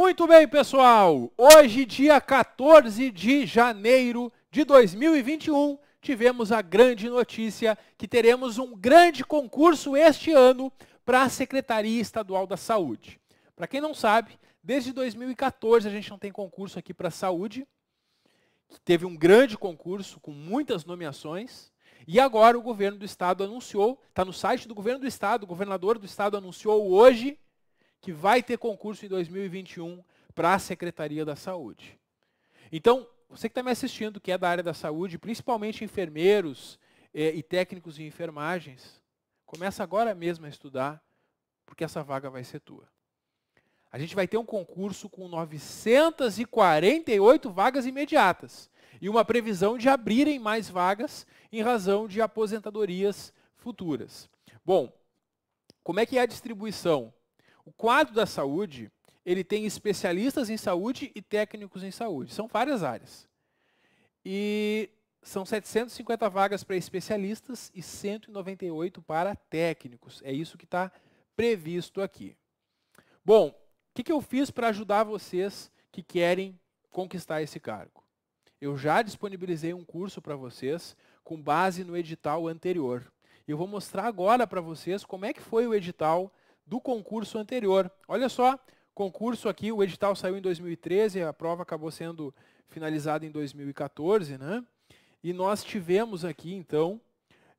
Muito bem, pessoal. Hoje, dia 14 de janeiro de 2021, tivemos a grande notícia que teremos um grande concurso este ano para a Secretaria Estadual da Saúde. Para quem não sabe, desde 2014 a gente não tem concurso aqui para a saúde. Teve um grande concurso com muitas nomeações. E agora o governo do estado anunciou, está no site do governo do estado, o governador do estado anunciou hoje que vai ter concurso em 2021 para a Secretaria da Saúde. Então, você que está me assistindo, que é da área da saúde, principalmente enfermeiros é, e técnicos de enfermagens, começa agora mesmo a estudar, porque essa vaga vai ser tua. A gente vai ter um concurso com 948 vagas imediatas e uma previsão de abrirem mais vagas em razão de aposentadorias futuras. Bom, como é que é a distribuição? O quadro da saúde, ele tem especialistas em saúde e técnicos em saúde. São várias áreas. E são 750 vagas para especialistas e 198 para técnicos. É isso que está previsto aqui. Bom, o que, que eu fiz para ajudar vocês que querem conquistar esse cargo? Eu já disponibilizei um curso para vocês com base no edital anterior. Eu vou mostrar agora para vocês como é que foi o edital do concurso anterior. Olha só, concurso aqui, o edital saiu em 2013, a prova acabou sendo finalizada em 2014, né? E nós tivemos aqui, então,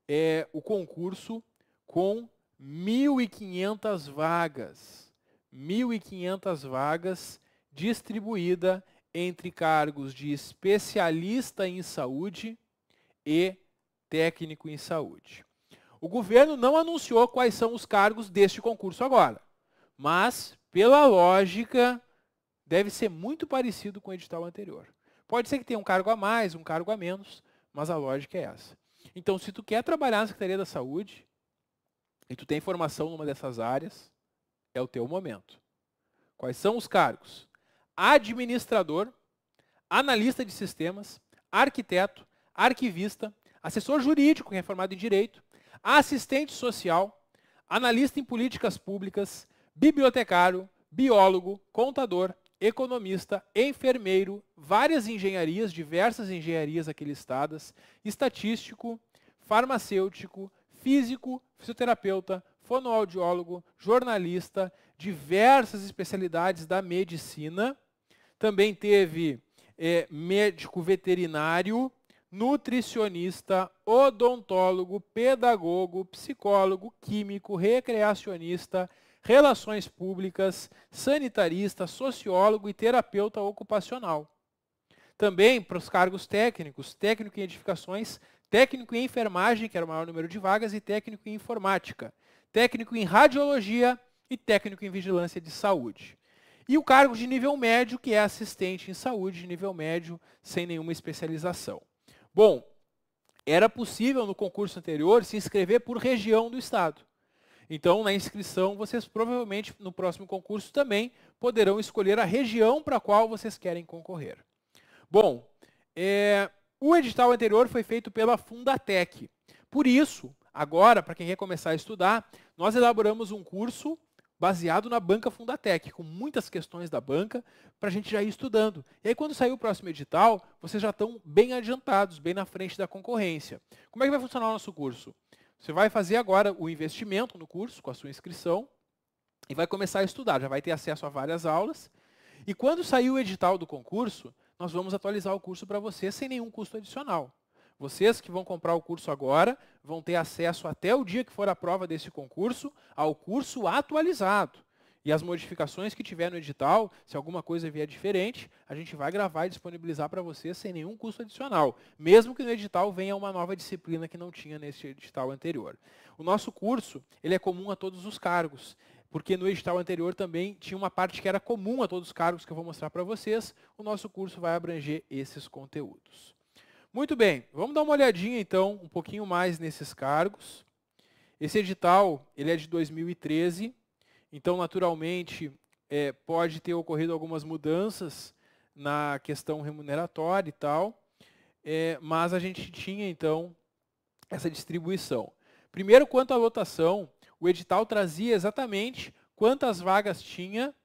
é, o concurso com 1.500 vagas. 1.500 vagas distribuída entre cargos de especialista em saúde e técnico em saúde. O governo não anunciou quais são os cargos deste concurso agora, mas, pela lógica, deve ser muito parecido com o edital anterior. Pode ser que tenha um cargo a mais, um cargo a menos, mas a lógica é essa. Então, se tu quer trabalhar na Secretaria da Saúde e tu tem formação numa dessas áreas, é o teu momento. Quais são os cargos? Administrador, analista de sistemas, arquiteto, arquivista, assessor jurídico, que é formado em direito, assistente social, analista em políticas públicas, bibliotecário, biólogo, contador, economista, enfermeiro, várias engenharias, diversas engenharias aqui listadas, estatístico, farmacêutico, físico, fisioterapeuta, fonoaudiólogo, jornalista, diversas especialidades da medicina. Também teve é, médico veterinário, nutricionista, odontólogo, pedagogo, psicólogo, químico, recreacionista, relações públicas, sanitarista, sociólogo e terapeuta ocupacional. Também para os cargos técnicos, técnico em edificações, técnico em enfermagem, que era o maior número de vagas, e técnico em informática, técnico em radiologia e técnico em vigilância de saúde. E o cargo de nível médio, que é assistente em saúde de nível médio, sem nenhuma especialização. Bom, era possível no concurso anterior se inscrever por região do estado. Então, na inscrição, vocês provavelmente no próximo concurso também poderão escolher a região para a qual vocês querem concorrer. Bom, é, o edital anterior foi feito pela Fundatec. Por isso, agora, para quem quer começar a estudar, nós elaboramos um curso baseado na banca Fundatec, com muitas questões da banca, para a gente já ir estudando. E aí, quando sair o próximo edital, vocês já estão bem adiantados, bem na frente da concorrência. Como é que vai funcionar o nosso curso? Você vai fazer agora o investimento no curso, com a sua inscrição, e vai começar a estudar, já vai ter acesso a várias aulas. E quando sair o edital do concurso, nós vamos atualizar o curso para você sem nenhum custo adicional. Vocês que vão comprar o curso agora vão ter acesso até o dia que for a prova desse concurso ao curso atualizado. E as modificações que tiver no edital, se alguma coisa vier diferente, a gente vai gravar e disponibilizar para vocês sem nenhum custo adicional, mesmo que no edital venha uma nova disciplina que não tinha nesse edital anterior. O nosso curso, ele é comum a todos os cargos, porque no edital anterior também tinha uma parte que era comum a todos os cargos que eu vou mostrar para vocês. O nosso curso vai abranger esses conteúdos. Muito bem, vamos dar uma olhadinha então um pouquinho mais nesses cargos. Esse edital ele é de 2013, então naturalmente é, pode ter ocorrido algumas mudanças na questão remuneratória e tal, é, mas a gente tinha então essa distribuição. Primeiro, quanto à lotação, o edital trazia exatamente quantas vagas tinha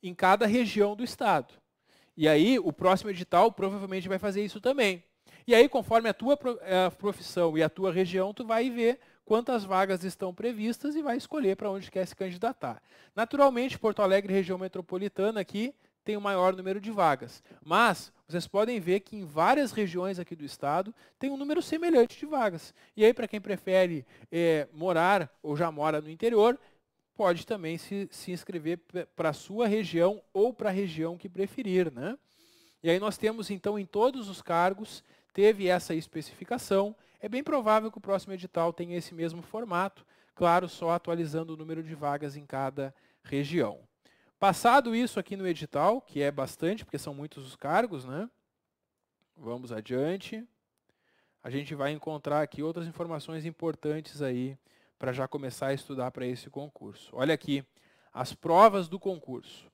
em cada região do estado. E aí, o próximo edital provavelmente vai fazer isso também. E aí, conforme a tua é, profissão e a tua região, tu vai ver quantas vagas estão previstas e vai escolher para onde quer se candidatar. Naturalmente, Porto Alegre, região metropolitana, aqui tem o maior número de vagas. Mas vocês podem ver que em várias regiões aqui do estado tem um número semelhante de vagas. E aí, para quem prefere é, morar ou já mora no interior, pode também se, se inscrever para a sua região ou para a região que preferir. Né? E aí nós temos, então, em todos os cargos, teve essa especificação, é bem provável que o próximo edital tenha esse mesmo formato, claro, só atualizando o número de vagas em cada região. Passado isso aqui no edital, que é bastante, porque são muitos os cargos, né? Vamos adiante. A gente vai encontrar aqui outras informações importantes aí para já começar a estudar para esse concurso. Olha aqui, as provas do concurso.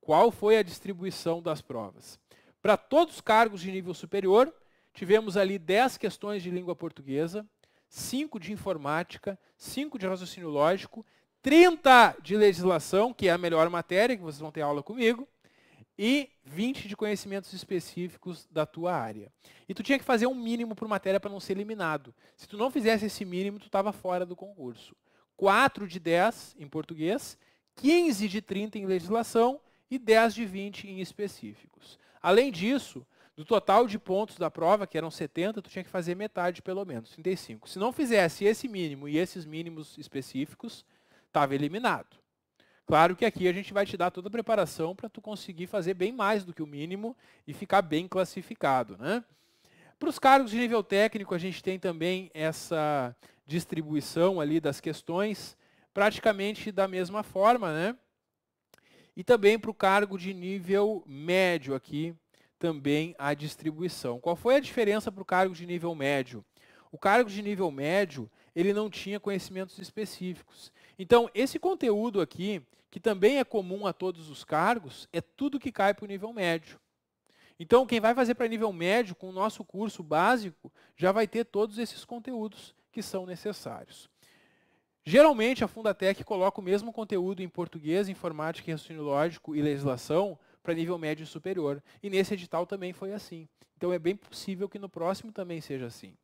Qual foi a distribuição das provas? Para todos os cargos de nível superior, Tivemos ali 10 questões de língua portuguesa, 5 de informática, 5 de raciocínio lógico, 30 de legislação, que é a melhor matéria, que vocês vão ter aula comigo, e 20 de conhecimentos específicos da tua área. E tu tinha que fazer um mínimo por matéria para não ser eliminado. Se tu não fizesse esse mínimo, tu estava fora do concurso. 4 de 10 em português, 15 de 30 em legislação e 10 de 20 em específicos. Além disso, do total de pontos da prova, que eram 70, tu tinha que fazer metade pelo menos, 35. Se não fizesse esse mínimo e esses mínimos específicos, estava eliminado. Claro que aqui a gente vai te dar toda a preparação para tu conseguir fazer bem mais do que o mínimo e ficar bem classificado, né? Para os cargos de nível técnico, a gente tem também essa distribuição ali das questões, praticamente da mesma forma, né? E também para o cargo de nível médio aqui, também a distribuição. Qual foi a diferença para o cargo de nível médio? O cargo de nível médio, ele não tinha conhecimentos específicos. Então, esse conteúdo aqui, que também é comum a todos os cargos, é tudo que cai para o nível médio. Então, quem vai fazer para nível médio, com o nosso curso básico, já vai ter todos esses conteúdos que são necessários. Geralmente, a Fundatec coloca o mesmo conteúdo em português, informática, raciocínio lógico e legislação para nível médio e superior. E nesse edital também foi assim. Então é bem possível que no próximo também seja assim.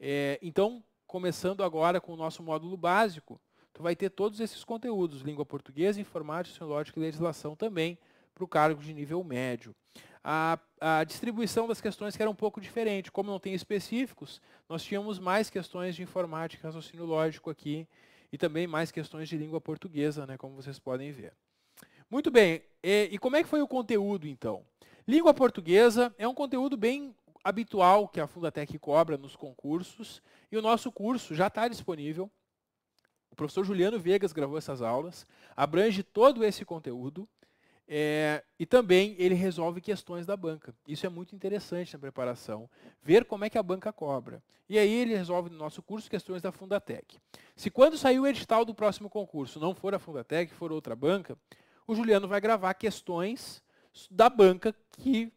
É, então, começando agora com o nosso módulo básico, tu vai ter todos esses conteúdos, língua portuguesa, informática, sociológica e legislação também, para o cargo de nível médio. A, a, distribuição das questões que era um pouco diferente. Como não tem específicos, nós tínhamos mais questões de informática, raciocínio lógico aqui, e também mais questões de língua portuguesa, né, como vocês podem ver. Muito bem, e, e como é que foi o conteúdo, então? Língua portuguesa é um conteúdo bem habitual que a Fundatec cobra nos concursos. E o nosso curso já está disponível. O professor Juliano Vegas gravou essas aulas. Abrange todo esse conteúdo. É, e também ele resolve questões da banca. Isso é muito interessante na preparação. Ver como é que a banca cobra. E aí ele resolve no nosso curso questões da Fundatec. Se quando sair o edital do próximo concurso não for a Fundatec, for outra banca, o Juliano vai gravar questões da banca que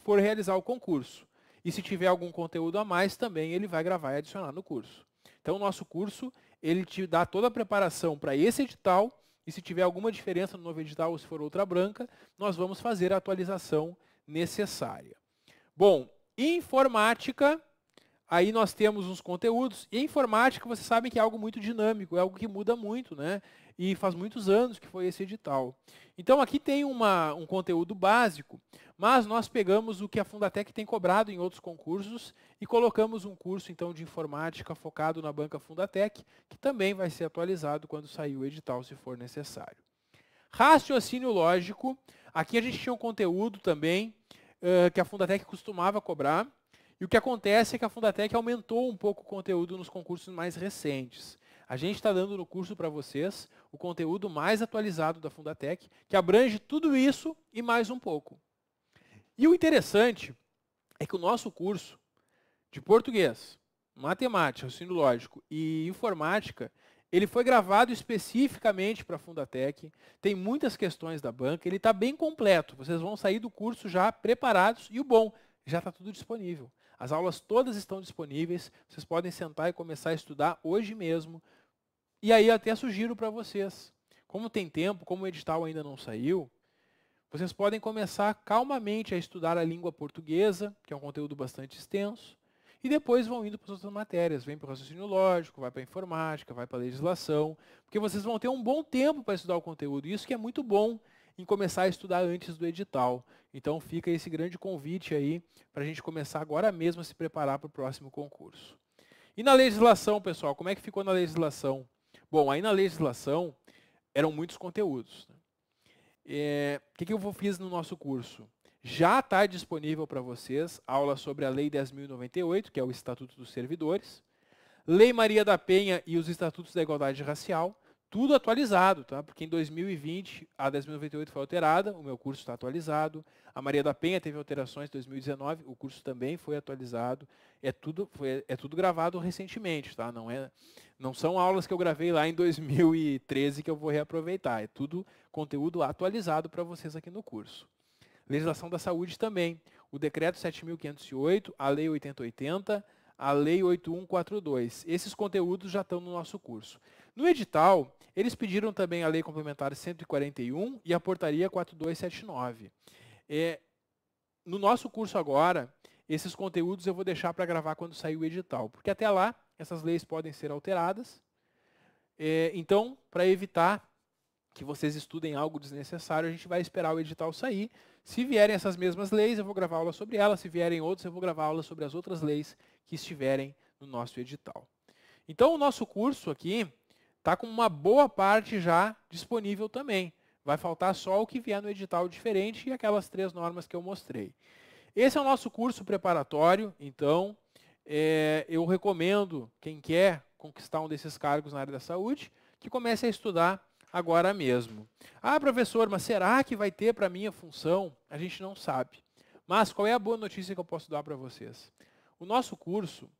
for realizar o concurso. E se tiver algum conteúdo a mais, também ele vai gravar e adicionar no curso. Então, o nosso curso, ele te dá toda a preparação para esse edital, e se tiver alguma diferença no novo edital ou se for outra branca, nós vamos fazer a atualização necessária. Bom, informática, aí nós temos uns conteúdos, e informática, vocês sabem que é algo muito dinâmico, é algo que muda muito, né? e faz muitos anos que foi esse edital. Então aqui tem uma, um conteúdo básico, mas nós pegamos o que a Fundatec tem cobrado em outros concursos e colocamos um curso então de informática focado na banca Fundatec, que também vai ser atualizado quando sair o edital, se for necessário. Raciocínio lógico, aqui a gente tinha um conteúdo também uh, que a Fundatec costumava cobrar, e o que acontece é que a Fundatec aumentou um pouco o conteúdo nos concursos mais recentes. A gente está dando no curso para vocês o conteúdo mais atualizado da Fundatec, que abrange tudo isso e mais um pouco. E o interessante é que o nosso curso de português, matemática, raciocínio lógico e informática, ele foi gravado especificamente para a Fundatec, tem muitas questões da banca, ele está bem completo. Vocês vão sair do curso já preparados e o bom, já está tudo disponível. As aulas todas estão disponíveis, vocês podem sentar e começar a estudar hoje mesmo, e aí até sugiro para vocês, como tem tempo, como o edital ainda não saiu, vocês podem começar calmamente a estudar a língua portuguesa, que é um conteúdo bastante extenso, e depois vão indo para as outras matérias, vem para o raciocínio lógico, vai para a informática, vai para a legislação, porque vocês vão ter um bom tempo para estudar o conteúdo, isso que é muito bom em começar a estudar antes do edital. Então fica esse grande convite aí para a gente começar agora mesmo a se preparar para o próximo concurso. E na legislação, pessoal, como é que ficou na legislação? Bom, aí na legislação eram muitos conteúdos. Né? Eh, o né? é, que, que eu fiz no nosso curso? Já está disponível para vocês aula sobre a Lei 10.098, que é o Estatuto dos Servidores, Lei Maria da Penha e os Estatutos da Igualdade Racial, tudo atualizado, tá? Porque em 2020 a 10.098 foi alterada, o meu curso está atualizado. A Maria da Penha teve alterações em 2019, o curso também foi atualizado. É tudo, foi, é tudo gravado recentemente, tá? Não, é, não são aulas que eu gravei lá em 2013 que eu vou reaproveitar. É tudo conteúdo atualizado para vocês aqui no curso. Legislação da saúde também. O decreto 7.508, a lei 8080, a lei 8142. Esses conteúdos já estão no nosso curso. No edital, eles pediram também a Lei Complementar 141 e a Portaria 4279. É, no nosso curso agora, esses conteúdos eu vou deixar para gravar quando sair o edital, porque até lá essas leis podem ser alteradas. É, então, para evitar que vocês estudem algo desnecessário, a gente vai esperar o edital sair. Se vierem essas mesmas leis, eu vou gravar aula sobre elas. Se vierem outras, eu vou gravar aula sobre as outras leis que estiverem no nosso edital. Então, o nosso curso aqui, está com uma boa parte já disponível também. Vai faltar só o que vier no edital diferente e aquelas três normas que eu mostrei. Esse é o nosso curso preparatório, então é, eu recomendo quem quer conquistar um desses cargos na área da saúde que comece a estudar agora mesmo. Ah, professor, mas será que vai ter para minha função? A gente não sabe. Mas qual é a boa notícia que eu posso dar para vocês? O nosso curso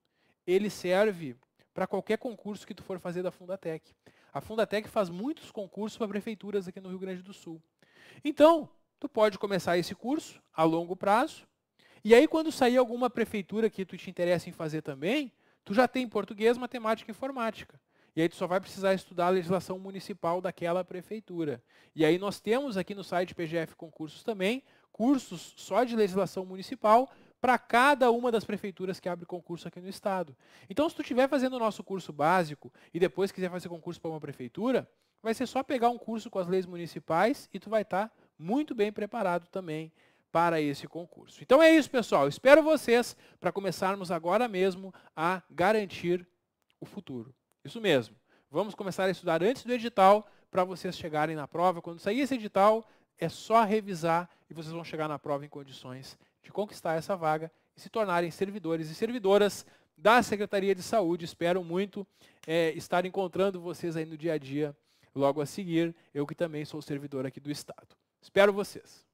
ele serve para qualquer concurso que tu for fazer da Fundatec. A Fundatec faz muitos concursos para prefeituras aqui no Rio Grande do Sul. Então, tu pode começar esse curso a longo prazo, e aí quando sair alguma prefeitura que tu te interessa em fazer também, tu já tem português, matemática e informática. E aí tu só vai precisar estudar a legislação municipal daquela prefeitura. E aí nós temos aqui no site PGF Concursos também cursos só de legislação municipal para cada uma das prefeituras que abre concurso aqui no estado. Então, se tu estiver fazendo o nosso curso básico e depois quiser fazer concurso para uma prefeitura, vai ser só pegar um curso com as leis municipais e tu vai estar tá muito bem preparado também para esse concurso. Então é isso, pessoal. Espero vocês para começarmos agora mesmo a garantir o futuro. Isso mesmo. Vamos começar a estudar antes do edital para vocês chegarem na prova. Quando sair esse edital, é só revisar e vocês vão chegar na prova em condições de conquistar essa vaga e se tornarem servidores e servidoras da Secretaria de Saúde. Espero muito é, estar encontrando vocês aí no dia a dia logo a seguir, eu que também sou servidor aqui do Estado. Espero vocês.